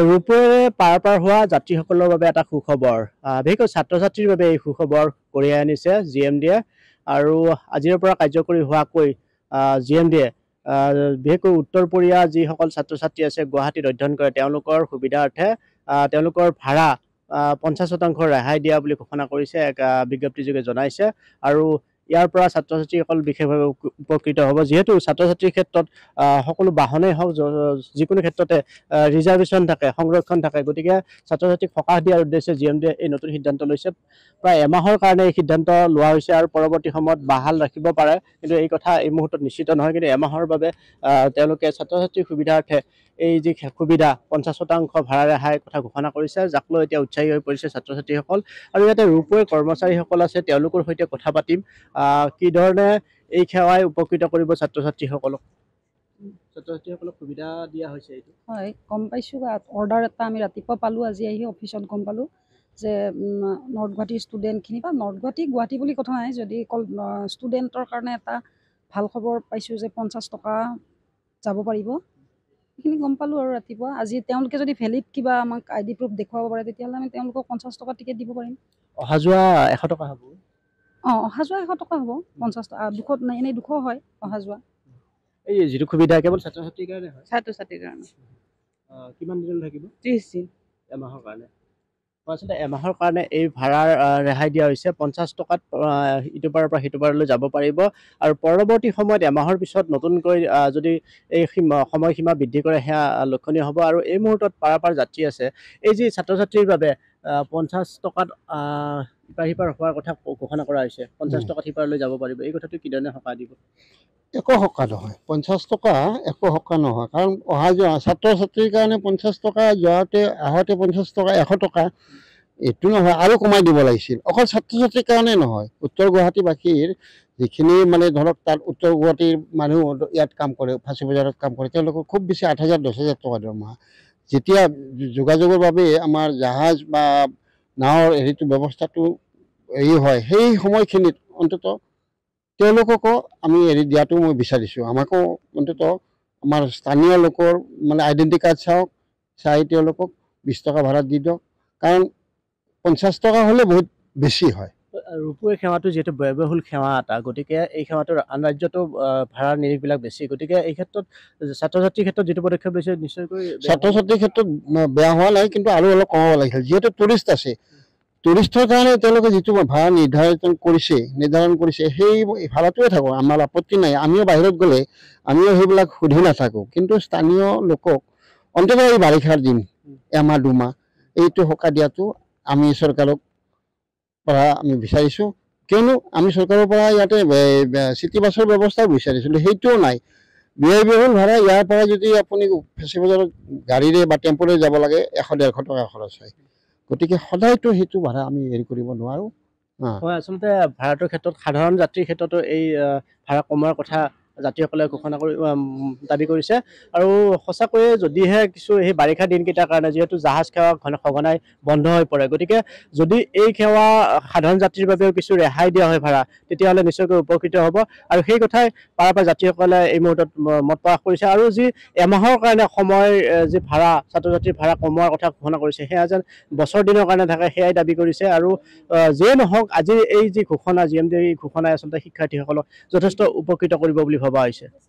ৰূপৰে পাৰ পাৰ হোৱা যাত্ৰীসকলৰ বাবে এটা সুখবৰ বিশেষকৈ ছাত্ৰ ছাত্ৰীৰ বাবে এই সুখবৰ কঢ়িয়াই আনিছে জি এম ডিয়ে আৰু আজিৰে পৰা কাৰ্যকৰী হোৱাকৈ জি এম ডিয়ে বিশেষকৈ উত্তৰ উত্তৰপৰীয়া যিসকল ছাত্ৰ ছাত্ৰী আছে গুৱাহাটীত অধ্যয়ন কৰে তেওঁলোকৰ সুবিধাৰ্থে তেওঁলোকৰ ভাড়া পঞ্চাছ শতাংশ ৰেহাই দিয়া বুলি ঘোষণা কৰিছে এক বিজ্ঞপ্তিযোগে জনাইছে আৰু ইয়াৰ পৰা ছাত্ৰ ছাত্ৰীসকল বিশেষভাৱে উপকৃত হ'ব যিহেতু ছাত্ৰ ছাত্ৰীৰ ক্ষেত্ৰত সকলো বাহনেই হওক যিকোনো ক্ষেত্ৰতে ৰিজাৰ্ভেশ্যন থাকে সংৰক্ষণ থাকে গতিকে ছাত্ৰ ছাত্ৰীক সকাহ দিয়াৰ উদ্দেশ্যে জি এম ডিয়ে এই নতুন সিদ্ধান্ত লৈছে প্ৰায় এমাহৰ কাৰণে এই সিদ্ধান্ত লোৱা হৈছে আৰু পৰৱৰ্তী সময়ত বাহাল ৰাখিব পাৰে কিন্তু এই কথা এই মুহূৰ্তত নিশ্চিত নহয় কিন্তু এমাহৰ বাবে তেওঁলোকে ছাত্ৰ ছাত্ৰীৰ সুবিধাৰ্থে এই যি সুবিধা পঞ্চাছ শতাংশ ভাড়া ৰেহাই কথা ঘোষণা কৰিছে যাক লৈ এতিয়া উৎসাহী হৈ পৰিছে ছাত্ৰ ছাত্ৰীসকল আৰু ইয়াতে ৰূপৱে কৰ্মচাৰীসকল আছে তেওঁলোকৰ সৈতে কথা পাতিম কি ধৰণে এই সেৱাই উপকৃত কৰিব ছাত্ৰ ছাত্ৰীসকলক ছাত্ৰ ছাত্ৰীসকলক সুবিধা দিয়া হৈছে হয় গম পাইছোঁ বা অৰ্ডাৰ এটা আমি ৰাতিপুৱা পালোঁ আজি আহি অফিচত গম পালোঁ যে নৰ্থ গুৱাহাটীৰ ষ্টুডেণ্টখিনি বা নৰ্থ গুৱাহাটী গুৱাহাটী বুলি কথা নাই যদি কল ষ্টুডেণ্টৰ কাৰণে এটা ভাল খবৰ পাইছোঁ যে পঞ্চাছ টকা যাব পাৰিব সেইখিনি গম পালোঁ আৰু ৰাতিপুৱা আজি তেওঁলোকে যদি ভেলিড কিবা আমাক আই ডি প্ৰুফ দেখুৱাব পাৰে তেতিয়াহ'লে আমি তেওঁলোকক পঞ্চাছ টকা টিকেট দিব পাৰিম অহা যোৱা এশ টকা হ'ব অহা যোৱা এশ টকা হ'ব পঞ্চাছ টকা দুশ এনেই দুশ হয় অহা যোৱা এমাহৰ কাৰণে এই ভাড়াৰ ৰেহাই দিয়া হৈছে পঞ্চাছ টকাত ইটো পাৰৰ পৰা সিটো পাৰলৈ যাব পাৰিব আৰু পৰৱৰ্তী সময়ত এমাহৰ পিছত নতুনকৈ যদি এই সময়সীমা বৃদ্ধি কৰে সেয়া লক্ষণীয় হ'ব আৰু এই মুহূৰ্তত পাৰাপাৰ যাত্ৰী আছে এই যি ছাত্ৰ ছাত্ৰীৰ বাবে পঞ্চাছ টকাত ইপাৰ সিপাৰ হোৱাৰ কথা ঘোষণা কৰা হৈছে পঞ্চাছ টকাত সিপাৰলৈ যাব পাৰিব এই কথাটো কিধৰণে সকাহ দিব একো সকাহ নহয় পঞ্চাছ টকা একো সকাহ নহয় কাৰণ অহা যোৱা ছাত্ৰ ছাত্ৰীৰ কাৰণে পঞ্চাছ টকা যোৱাতে আহোঁতে পঞ্চাছ টকা এশ টকা এইটো নহয় আৰু কমাই দিব লাগিছিল অকল ছাত্ৰ ছাত্ৰীৰ কাৰণে নহয় উত্তৰ গুৱাহাটীবাসীৰ যিখিনি মানে ধৰক তাত উত্তৰ গুৱাহাটীৰ মানুহ ইয়াত কাম কৰে ফাঁচী বজাৰত কাম কৰে তেওঁলোকৰ খুব বেছি আঠ হাজাৰ দহ হাজাৰ টকা দৰমহা যেতিয়া যোগাযোগৰ বাবে আমাৰ জাহাজ বা নাৱৰ হেৰিটো ব্যৱস্থাটো হেৰি হয় সেই সময়খিনিত অন্ততঃ তেওঁলোককো আমি হেৰি দিয়াটো মই বিচাৰিছোঁ আমাকো অন্ততঃ আমাৰ স্থানীয় লোকৰ মানে আইডেণ্টি কাৰ্ড চাওক চাই তেওঁলোকক বিছ টকা ভাড়াত দি দিয়ক কাৰণ পঞ্চাছ টকা হ'লে বহুত বেছি হয় ৰূপৰ সেৱাটো যিহেতু ব্যয়বহুল সেৱা এটা গতিকে এই সেৱাটো আন ৰাজ্যতো ভাড়াৰ নিৰিখবিলাক বেছি গতিকে এই ক্ষেত্ৰত ছাত্ৰ ছাত্ৰীৰ ক্ষেত্ৰত যিটো পদক্ষেপ লৈছে নিশ্চয়কৈ ছাত্ৰ ছাত্ৰীৰ ক্ষেত্ৰত বেয়া হোৱা নাই কিন্তু আৰু অলপ কমাব লাগিছিল যিহেতু টুৰিষ্ট আছে টুৰিষ্টৰ কাৰণে তেওঁলোকে যিটো ভাড়া নিৰ্ধাৰণ কৰিছে নিৰ্ধাৰণ কৰিছে সেই ভাড়াটোৱে থাকোঁ আমাৰ আপত্তি নাই আমিও বাহিৰত গ'লে আমিও সেইবিলাক সুধি নাথাকোঁ কিন্তু স্থানীয় লোকক অন্ততঃ এই বাৰিষাৰ দিন এমাহ দুমাহ এইটো সকাহ দিয়াটো আমি চৰকাৰক পৰা আমি বিচাৰিছোঁ কিয়নো আমি চৰকাৰৰ পৰা ইয়াতে চিটি বাছৰ ব্যৱস্থাও বিচাৰিছিলোঁ সেইটোও নাই ব্যয়বহুল ভাড়া ইয়াৰ পৰা যদি আপুনি ফেঁচি বজাৰত গাড়ীৰে বা টেম্পুৰে যাব লাগে এশ ডেৰশ টকা খৰচ হয় গতিকে সদায়তো সেইটো ভাড়া আমি হেৰি কৰিব নোৱাৰোঁ হয় আচলতে ভাড়াটোৰ ক্ষেত্ৰত সাধাৰণ যাত্ৰীৰ ক্ষেত্ৰতো এই ভাড়া কমোৱাৰ কথা যাত্ৰীসকলে ঘোষণা কৰি দাবী কৰিছে আৰু সঁচাকৈয়ে যদিহে কিছু সেই বাৰিষা দিনকেইটাৰ কাৰণে যিহেতু জাহাজ সেৱা সঘনাই বন্ধ হৈ পৰে গতিকে যদি এই সেৱা সাধাৰণ যাত্ৰীৰ বাবেও কিছু ৰেহাই দিয়া হয় ভাড়া তেতিয়াহ'লে নিশ্চয়কৈ উপকৃত হ'ব আৰু সেই কথাই পাৰাপাৰ যাত্ৰীসকলে এই মুহূৰ্তত মত প্ৰকাশ কৰিছে আৰু যি এমাহৰ কাৰণে সময় যি ভাড়া ছাত্ৰ ছাত্ৰীৰ ভাড়া কমোৱাৰ কথা ঘোষণা কৰিছে সেয়া যেন বছৰ দিনৰ কাৰণে থাকে সেয়াই দাবী কৰিছে আৰু যিয়ে নহওক আজিৰ এই যি ঘোষণা জি এম ডিৰ ঘোষণাই আচলতে শিক্ষাৰ্থীসকলক যথেষ্ট উপকৃত কৰিব বুলি હોવા હોય છે